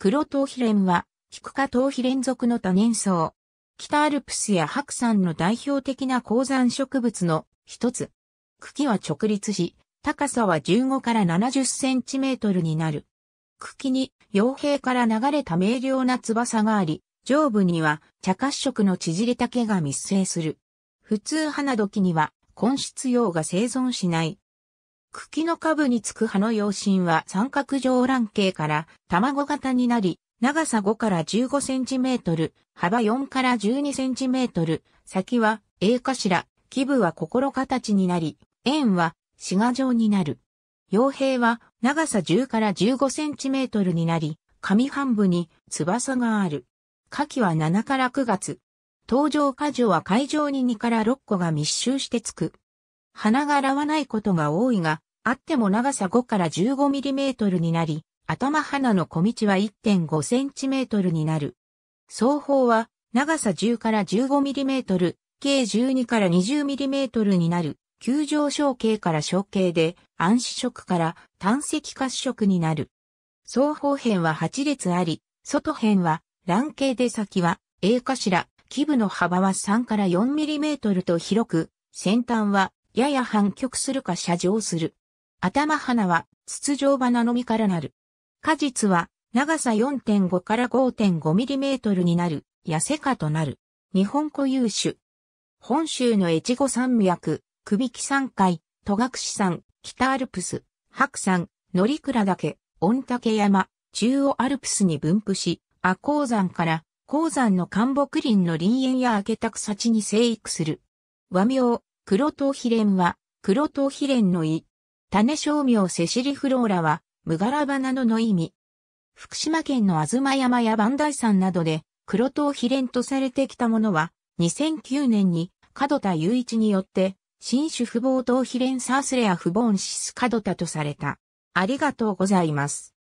黒頭皮蓮は、菊花頭皮連続の多年草。北アルプスや白山の代表的な高山植物の一つ。茎は直立し、高さは15から70センチメートルになる。茎に傭兵から流れた明瞭な翼があり、上部には茶褐色の縮れ丈が密生する。普通花時には根室葉が生存しない茎の下部につく葉の葉身は三角状卵形から卵型になり、長さ5から15センチメートル、幅4から12センチメートル、先は A 頭、基部は心形になり、円は四賀状になる。傭兵は長さ10から15センチメートルになり、上半部に翼がある。夏季は7から9月。登場果樹は海上に2から6個が密集してつく。花が洗わないことが多いが、あっても長さ5から 15mm になり、頭花の小道は 1.5cm になる。双方は長さ10から 15mm、計12から 20mm になる、急上小径から小径で、暗視色から単石褐色になる。双方辺は8列あり、外辺は卵形で先は A 頭、基部の幅は3から 4mm と広く、先端はやや反曲するか斜上する。頭花は筒状花の実からなる。果実は長さ4.5から5.5ミリメートルになる、痩せ花となる。日本固有種。本州の越後山脈、首木山海、戸隠山、北アルプス、白山、乗ら岳、御嶽山、中央アルプスに分布し、阿高山から高山の寒木林の林園や明けた草地に生育する。和名、黒頭秘蓮は、黒刀秘蓮の意、種商名セシリフローラは、ムガラ花のの意味。福島県の東山や磐梯山などで、黒糖秘伝とされてきたものは、2009年に、角田雄一によって、新種不防糖秘伝サースレア不防シス角田とされた。ありがとうございます。